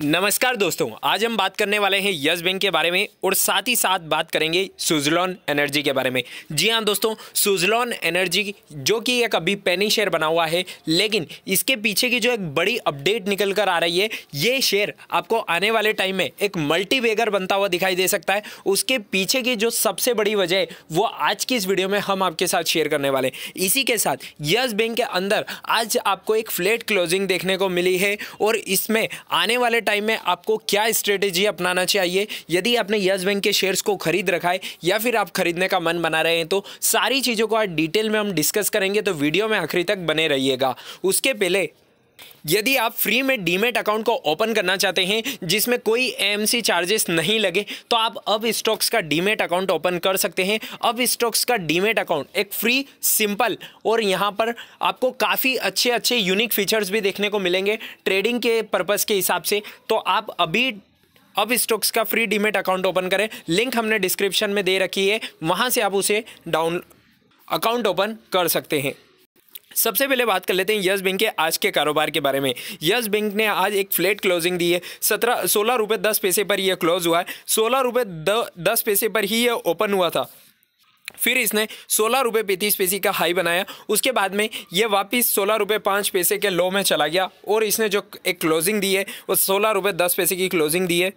नमस्कार दोस्तों आज हम बात करने वाले हैं यस बैंक के बारे में और साथ ही साथ बात करेंगे सुजलॉन एनर्जी के बारे में जी हाँ दोस्तों सुजलॉन एनर्जी जो कि एक अभी पेनी शेयर बना हुआ है लेकिन इसके पीछे की जो एक बड़ी अपडेट निकल कर आ रही है ये शेयर आपको आने वाले टाइम में एक मल्टीवेगर बनता हुआ दिखाई दे सकता है उसके पीछे की जो सबसे बड़ी वजह है वो आज की इस वीडियो में हम आपके साथ शेयर करने वाले हैं इसी के साथ यस बैंक के अंदर आज आपको एक फ्लैट क्लोजिंग देखने को मिली है और इसमें आने वाले टाइम में आपको क्या स्ट्रेटेजी अपनाना चाहिए यदि आपने यस बैंक के शेयर्स को खरीद रखा है या फिर आप खरीदने का मन बना रहे हैं तो सारी चीज़ों को आज डिटेल में हम डिस्कस करेंगे तो वीडियो में आखिरी तक बने रहिएगा उसके पहले यदि आप फ्री में डीमेट अकाउंट को ओपन करना चाहते हैं जिसमें कोई एएमसी चार्जेस नहीं लगे तो आप अब स्टॉक्स का डीमेट अकाउंट ओपन कर सकते हैं अब स्टॉक्स का डीमेट अकाउंट एक फ्री सिंपल और यहाँ पर आपको काफ़ी अच्छे अच्छे यूनिक फीचर्स भी देखने को मिलेंगे ट्रेडिंग के पर्पज़ के हिसाब से तो आप अभी अब स्टॉक्स का फ्री डीमेट अकाउंट ओपन करें लिंक हमने डिस्क्रिप्शन में दे रखी है वहाँ से आप उसे डाउन अकाउंट ओपन कर सकते हैं सबसे पहले बात कर लेते हैं यस बैंक के आज के कारोबार के बारे में यस बैंक ने आज एक फ्लैट क्लोजिंग दी है सत्रह सोलह रुपये दस पैसे पर यह क्लोज हुआ है सोलह रुपये दस पैसे पर ही यह ओपन हुआ था फिर इसने सोलह रुपये पैंतीस पैसे का हाई बनाया उसके बाद में यह वापस सोलह रुपये पाँच पैसे के लो में चला गया और इसने जो एक क्लोजिंग दी है वो सोलह रुपये दस पैसे की क्लोजिंग दी है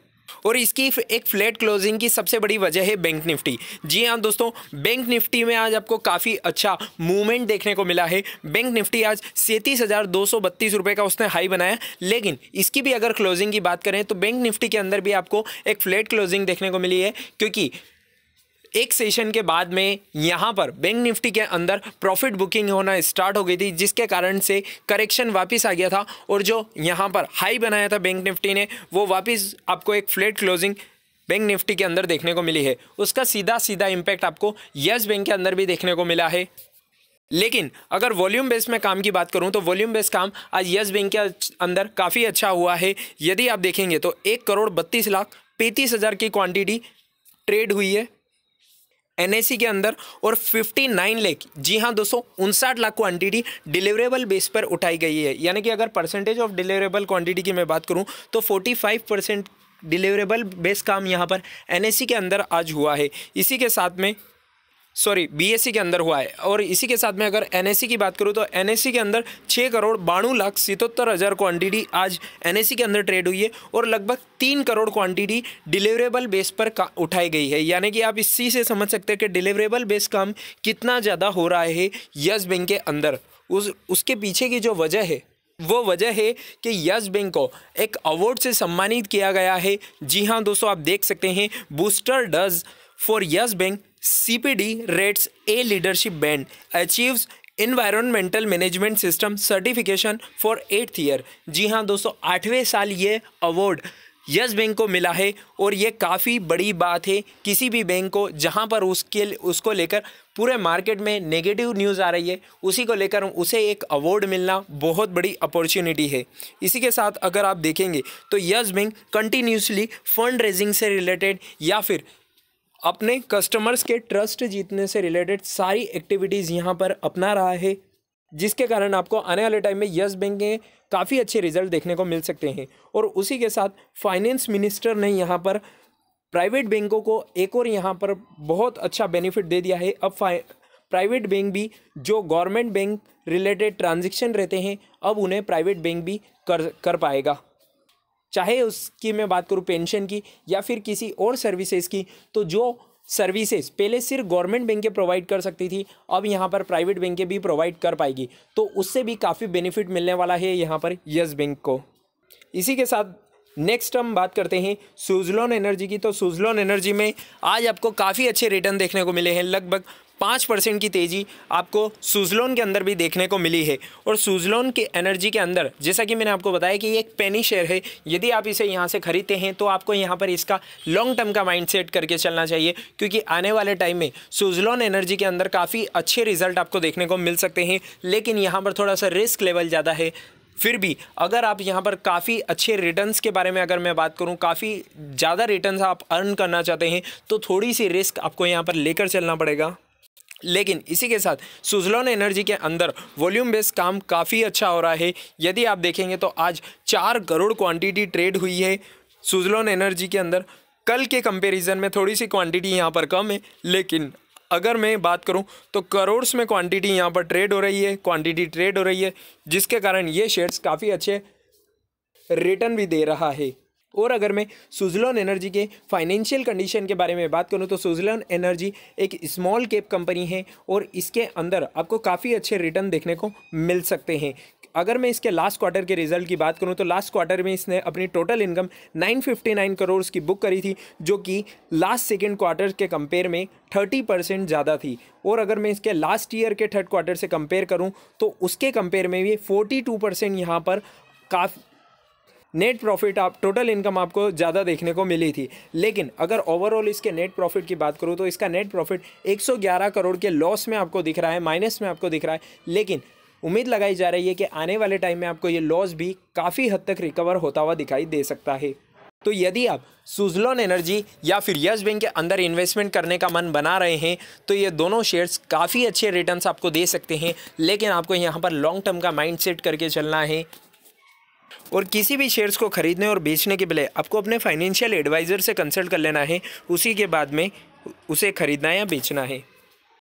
और इसकी एक फ्लैट क्लोजिंग की सबसे बड़ी वजह है बैंक निफ्टी जी हाँ दोस्तों बैंक निफ्टी में आज आपको काफ़ी अच्छा मूवमेंट देखने को मिला है बैंक निफ्टी आज सैंतीस हज़ार दो सौ बत्तीस रुपये का उसने हाई बनाया लेकिन इसकी भी अगर क्लोजिंग की बात करें तो बैंक निफ्टी के अंदर भी आपको एक फ्लैट क्लोजिंग देखने को मिली है क्योंकि एक सेशन के बाद में यहाँ पर बैंक निफ्टी के अंदर प्रॉफिट बुकिंग होना स्टार्ट हो गई थी जिसके कारण से करेक्शन वापस आ गया था और जो यहाँ पर हाई बनाया था बैंक निफ्टी ने वो वापस आपको एक फ्लैट क्लोजिंग बैंक निफ्टी के अंदर देखने को मिली है उसका सीधा सीधा इम्पैक्ट आपको यस बैंक के अंदर भी देखने को मिला है लेकिन अगर वॉल्यूम बेस में काम की बात करूं तो वॉल्यूम बेस काम आज यस बैंक के अंदर काफ़ी अच्छा हुआ है यदि आप देखेंगे तो एक करोड़ बत्तीस लाख पैंतीस हज़ार की क्वांटिटी ट्रेड हुई है एनएसी के अंदर और 59 लेख जी हाँ दोस्तों उनसाठ लाख क्वांटिटी डिलीवरेबल बेस पर उठाई गई है यानी कि अगर परसेंटेज ऑफ डिलीवरेबल क्वांटिटी की मैं बात करूँ तो 45 परसेंट डिलीवरेबल बेस काम यहाँ पर एनएसी के अंदर आज हुआ है इसी के साथ में सॉरी बीएससी e के अंदर हुआ है और इसी के साथ में अगर एनएससी e की बात करूँ तो एनएससी e के अंदर छः करोड़ बाणु लाख सितहत्तर हज़ार क्वान्टिटी आज एनएससी के अंदर ट्रेड हुई है और लगभग तीन करोड़ क्वांटिटी डिलीवरेबल बेस पर उठाई गई है यानी कि आप इसी से समझ सकते हैं कि डिलीवरेबल बेस काम कितना ज़्यादा हो रहा है यस बैंक के अंदर उस उसके पीछे की जो वजह है वो वजह है कि यस बैंक को एक अवार्ड से सम्मानित किया गया है जी हाँ दोस्तों आप देख सकते हैं booster dose for Yes Bank CPD rates A leadership band, achieves environmental management system certification for eighth year जी हाँ दोस्तों आठवें साल ये अवार्ड यस बैंक को मिला है और ये काफ़ी बड़ी बात है किसी भी बैंक को जहाँ पर उसके उसको लेकर पूरे मार्केट में नेगेटिव न्यूज़ आ रही है उसी को लेकर उसे एक अवार्ड मिलना बहुत बड़ी अपॉर्चुनिटी है इसी के साथ अगर आप देखेंगे तो Yes Bank continuously fund raising से रिलेटेड या फिर अपने कस्टमर्स के ट्रस्ट जीतने से रिलेटेड सारी एक्टिविटीज़ यहाँ पर अपना रहा है जिसके कारण आपको आने वाले टाइम में यस बैंक के काफ़ी अच्छे रिजल्ट देखने को मिल सकते हैं और उसी के साथ फाइनेंस मिनिस्टर ने यहाँ पर प्राइवेट बैंकों को एक और यहाँ पर बहुत अच्छा बेनिफिट दे दिया है अब प्राइवेट बैंक भी जो गवर्नमेंट बैंक रिलेटेड ट्रांजेक्शन रहते हैं अब उन्हें प्राइवेट बैंक भी कर कर पाएगा चाहे उसकी मैं बात करूँ पेंशन की या फिर किसी और सर्विसेज की तो जो सर्विसेज पहले सिर्फ गवर्नमेंट बैंकें प्रोवाइड कर सकती थी अब यहाँ पर प्राइवेट बैंकें भी प्रोवाइड कर पाएगी तो उससे भी काफ़ी बेनिफिट मिलने वाला है यहाँ पर यस बैंक को इसी के साथ नेक्स्ट हम बात करते हैं सुजलॉन एनर्जी की तो सुजलॉन एनर्जी में आज आपको काफ़ी अच्छे रिटर्न देखने को मिले हैं लगभग पाँच परसेंट की तेज़ी आपको सुजलोन के अंदर भी देखने को मिली है और सुजलोन के एनर्जी के अंदर जैसा कि मैंने आपको बताया कि ये एक पेनी शेयर है यदि आप इसे यहाँ से खरीदते हैं तो आपको यहाँ पर इसका लॉन्ग टर्म का माइंड सेट करके चलना चाहिए क्योंकि आने वाले टाइम में सुजलोन एनर्जी के अंदर काफ़ी अच्छे रिजल्ट आपको देखने को मिल सकते हैं लेकिन यहाँ पर थोड़ा सा रिस्क लेवल ज़्यादा है फिर भी अगर आप यहाँ पर काफ़ी अच्छे रिटर्न्स के बारे में अगर मैं बात करूँ काफ़ी ज़्यादा रिटर्न्स आप अर्न करना चाहते हैं तो थोड़ी सी रिस्क आपको यहाँ पर लेकर चलना पड़ेगा लेकिन इसी के साथ सुजलॉन एनर्जी के अंदर वॉल्यूम बेस काम काफ़ी अच्छा हो रहा है यदि आप देखेंगे तो आज चार करोड़ क्वांटिटी ट्रेड हुई है सुजलॉन एनर्जी के अंदर कल के कंपैरिजन में थोड़ी सी क्वांटिटी यहाँ पर कम है लेकिन अगर मैं बात करूं तो करोड़्स में क्वांटिटी यहाँ पर ट्रेड हो रही है क्वान्टिटी ट्रेड हो रही है जिसके कारण ये शेयर्स काफ़ी अच्छे रिटर्न भी दे रहा है और अगर मैं सुजलॉन एनर्जी के फाइनेंशियल कंडीशन के बारे में बात करूँ तो सुजलॉन एनर्जी एक स्मॉल कैप कंपनी है और इसके अंदर आपको काफ़ी अच्छे रिटर्न देखने को मिल सकते हैं अगर मैं इसके लास्ट क्वार्टर के रिजल्ट की बात करूं तो लास्ट क्वार्टर में इसने अपनी टोटल इनकम 959 करोड़ की बुक करी थी जो कि लास्ट सेकेंड क्वार्टर के कंपेयर में 30 परसेंट ज़्यादा थी और अगर मैं इसके लास्ट ईयर के थर्ड क्वार्टर से कंपेयर करूं तो उसके कंपेयर में भी 42 परसेंट यहाँ पर काफ नेट प्रॉफिट आप टोटल इनकम आपको ज़्यादा देखने को मिली थी लेकिन अगर ओवरऑल इसके नेट प्रॉफिट की बात करूँ तो इसका नेट प्रॉफिट 111 करोड़ के लॉस में आपको दिख रहा है माइनस में आपको दिख रहा है लेकिन उम्मीद लगाई जा रही है कि आने वाले टाइम में आपको ये लॉस भी काफ़ी हद तक रिकवर होता हुआ दिखाई दे सकता है तो यदि आप सुजलॉन एनर्जी या फिर यस बैंक के अंदर इन्वेस्टमेंट करने का मन बना रहे हैं तो ये दोनों शेयर्स काफ़ी अच्छे रिटर्न्स आपको दे सकते हैं लेकिन आपको यहाँ पर लॉन्ग टर्म का माइंडसेट करके चलना है और किसी भी शेयर्स को खरीदने और बेचने के बिले आपको अपने फाइनेंशियल एडवाइज़र से कंसल्ट कर लेना है उसी के बाद में उसे खरीदना या बेचना है